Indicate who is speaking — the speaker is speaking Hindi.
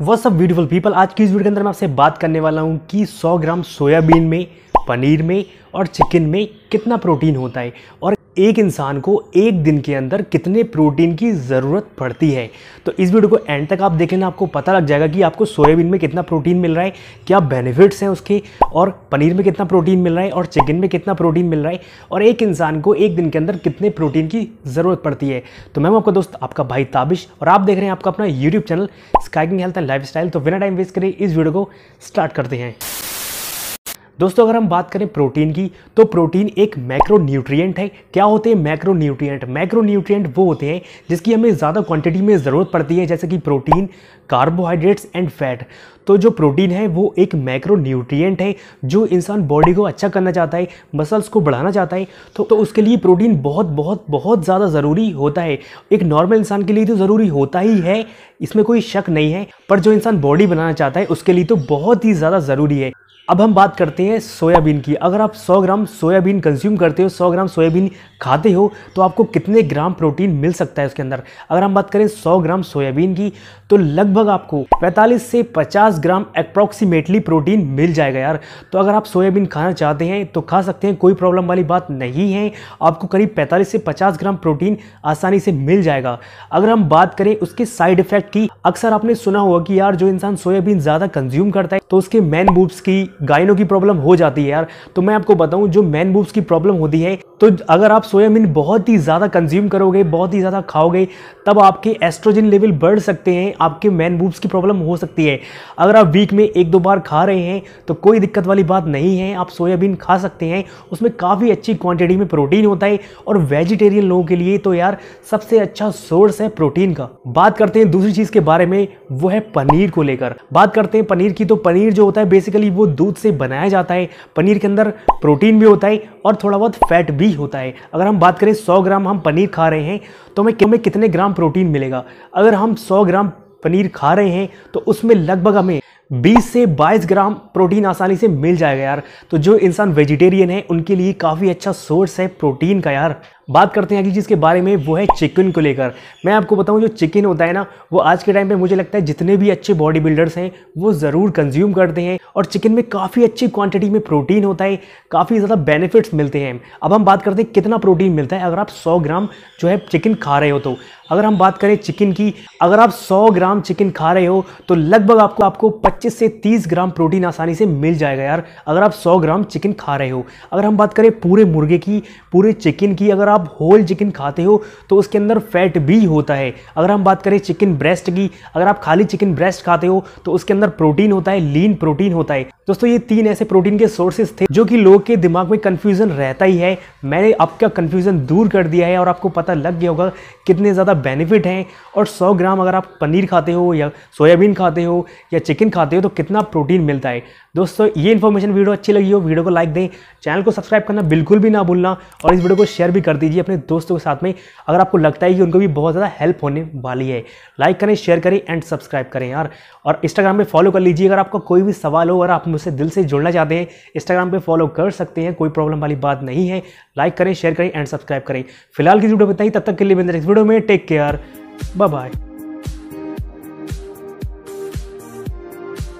Speaker 1: वो सब ब्यूटीफुल पीपल आज की इस वीडियो के अंदर मैं आपसे बात करने वाला हूँ कि 100 ग्राम सोयाबीन में पनीर में और चिकन में कितना प्रोटीन होता है और एक इंसान को एक दिन के अंदर कितने प्रोटीन की ज़रूरत पड़ती है तो इस वीडियो को एंड तक आप देखें ना आपको पता लग जाएगा कि आपको सोयाबीन में कितना प्रोटीन मिल रहा है क्या बेनिफिट्स हैं उसके और पनीर में कितना प्रोटीन मिल रहा है और चिकन में कितना प्रोटीन मिल रहा है और एक इंसान को एक दिन के अंदर कितने प्रोटीन की ज़रूरत पड़ती है तो मैम आपका दोस्त आपका भाई ताबिश और आप देख रहे हैं आपका अपना यूट्यूब चैनल स्काइकिंग हेल्थ एंड लाइफ तो बिना टाइम वेस्ट करें इस वीडियो को स्टार्ट करते हैं दोस्तों अगर हम बात करें प्रोटीन की तो प्रोटीन एक मैक्रो न्यूट्रियट है क्या होते हैं मैक्रो न्यूट्रियट मैक्रो न्यूट्रियट वो होते हैं जिसकी हमें ज़्यादा क्वांटिटी में ज़रूरत पड़ती है जैसे कि प्रोटीन कार्बोहाइड्रेट्स एंड फैट तो जो प्रोटीन है वो एक मैक्रो न्यूट्रियट है जो इंसान बॉडी को अच्छा करना चाहता है मसल्स को बढ़ाना चाहता है तो, तो उसके लिए प्रोटीन बहुत बहुत बहुत ज़्यादा ज़रूरी होता है एक नॉर्मल इंसान के लिए तो ज़रूरी होता ही है इसमें कोई शक नहीं है पर जो इंसान बॉडी बनाना चाहता है उसके लिए तो बहुत ही ज़्यादा ज़रूरी है अब हम बात करते हैं सोयाबीन की अगर आप 100 ग्राम सोयाबीन कंज्यूम करते हो 100 ग्राम सोयाबीन खाते हो तो आपको कितने ग्राम प्रोटीन मिल सकता है उसके अंदर अगर हम बात करें 100 ग्राम सोयाबीन की तो लगभग आपको 45 से 50 ग्राम अप्रॉक्सीमेटली प्रोटीन मिल जाएगा यार तो अगर आप सोयाबीन खाना चाहते हैं तो खा सकते हैं कोई प्रॉब्लम वाली बात नहीं है आपको करीब पैंतालीस से पचास ग्राम प्रोटीन आसानी से मिल जाएगा अगर हम बात करें उसके साइड इफेक्ट की अक्सर आपने सुना होगा कि यार जो इंसान सोयाबीन ज़्यादा कंज्यूम करता है तो उसके मैन बूब्स की गायनों की प्रॉब्लम हो जाती है यार तो मैं आपको बताऊं जो मैन बूब्स की प्रॉब्लम होती है तो अगर आप सोयाबीन बहुत ही ज़्यादा कंज्यूम करोगे बहुत ही ज़्यादा खाओगे तब आपके एस्ट्रोजन लेवल बढ़ सकते हैं आपके मैन बूब्स की प्रॉब्लम हो सकती है अगर आप वीक में एक दो बार खा रहे हैं तो कोई दिक्कत वाली बात नहीं है आप सोयाबीन खा सकते हैं उसमें काफ़ी अच्छी क्वांटिटी में प्रोटीन होता है और वेजिटेरियन लोगों के लिए तो यार सबसे अच्छा सोर्स है प्रोटीन का बात करते हैं दूसरी चीज़ के बारे में वो है पनीर को लेकर बात करते हैं पनीर की तो पनीर जो होता है बेसिकली वो दूध से बनाया जाता है पनीर के अंदर प्रोटीन भी होता है और थोड़ा बहुत फैट भी होता है अगर हम बात करें 100 ग्राम हम पनीर खा रहे हैं तो हमें हमें कितने ग्राम प्रोटीन मिलेगा अगर हम 100 ग्राम पनीर खा रहे हैं तो उसमें लगभग हमें 20 से 22 ग्राम प्रोटीन आसानी से मिल जाएगा यार तो जो इंसान वेजिटेरियन है उनके लिए काफ़ी अच्छा सोर्स है प्रोटीन का यार बात करते हैं अगली चीज़ के बारे में वो है चिकन को लेकर मैं आपको बताऊं जो चिकन होता है ना वो आज के टाइम पे मुझे लगता है जितने भी अच्छे बॉडी बिल्डर्स हैं वो ज़रूर कंज्यूम करते हैं और चिकन में काफ़ी अच्छी क्वांटिटी में प्रोटीन होता है काफ़ी ज़्यादा बेनिफिट्स मिलते हैं अब हम बात करते हैं कितना प्रोटीन मिलता है अगर आप सौ ग्राम जो है चिकन खा रहे हो तो अगर हम बात करें चिकन की अगर आप सौ ग्राम चिकन खा रहे हो तो लगभग आपको आपको पच्चीस से तीस ग्राम प्रोटीन आसानी से मिल जाएगा यार अगर आप सौ ग्राम चिकन खा रहे हो अगर हम बात करें पूरे मुर्गे की पूरे चिकन की अगर आप होल चिकन खाते हो तो उसके अंदर फैट भी होता है अगर हम बात करें चिकन ब्रेस्ट की अगर आप खाली चिकन ब्रेस्ट खाते हो तो उसके अंदर प्रोटीन होता है लीन प्रोटीन होता है दोस्तों ये तीन ऐसे प्रोटीन के सोर्सेज थे जो कि लोगों के दिमाग में कन्फ्यूजन रहता ही है मैंने आपका कन्फ्यूजन दूर कर दिया है और आपको पता लग गया होगा कितने ज़्यादा बेनिफिट हैं और सौ ग्राम अगर आप पनीर खाते हो या सोयाबीन खाते हो या चिकन खाते हो तो कितना प्रोटीन मिलता है दोस्तों ये इन्फॉर्मेशन वीडियो अच्छी लगी हो वीडियो को लाइक दें चैनल को सब्सक्राइब करना बिल्कुल भी ना भूलना और इस वीडियो को शेयर भी कर दीजिए अपने दोस्तों के साथ में अगर आपको लगता है कि उनको भी बहुत ज़्यादा हेल्प होने वाली है लाइक करें शेयर करें एंड सब्सक्राइब करें यार और इंस्टाग्राम पर फॉलो कर लीजिए अगर आपका कोई भी सवाल हो और आप मुझसे दिल से जुड़ना चाहते हैं इंस्टाग्राम पर फॉलो कर सकते हैं कोई प्रॉब्लम वाली बात नहीं है लाइक करें शेयर करें एंड सब्सक्राइब करें फिलहाल की वीडियो बताइए तब तक के लिए मेरे नेक्स्ट वीडियो में टेक केयर बाय बाय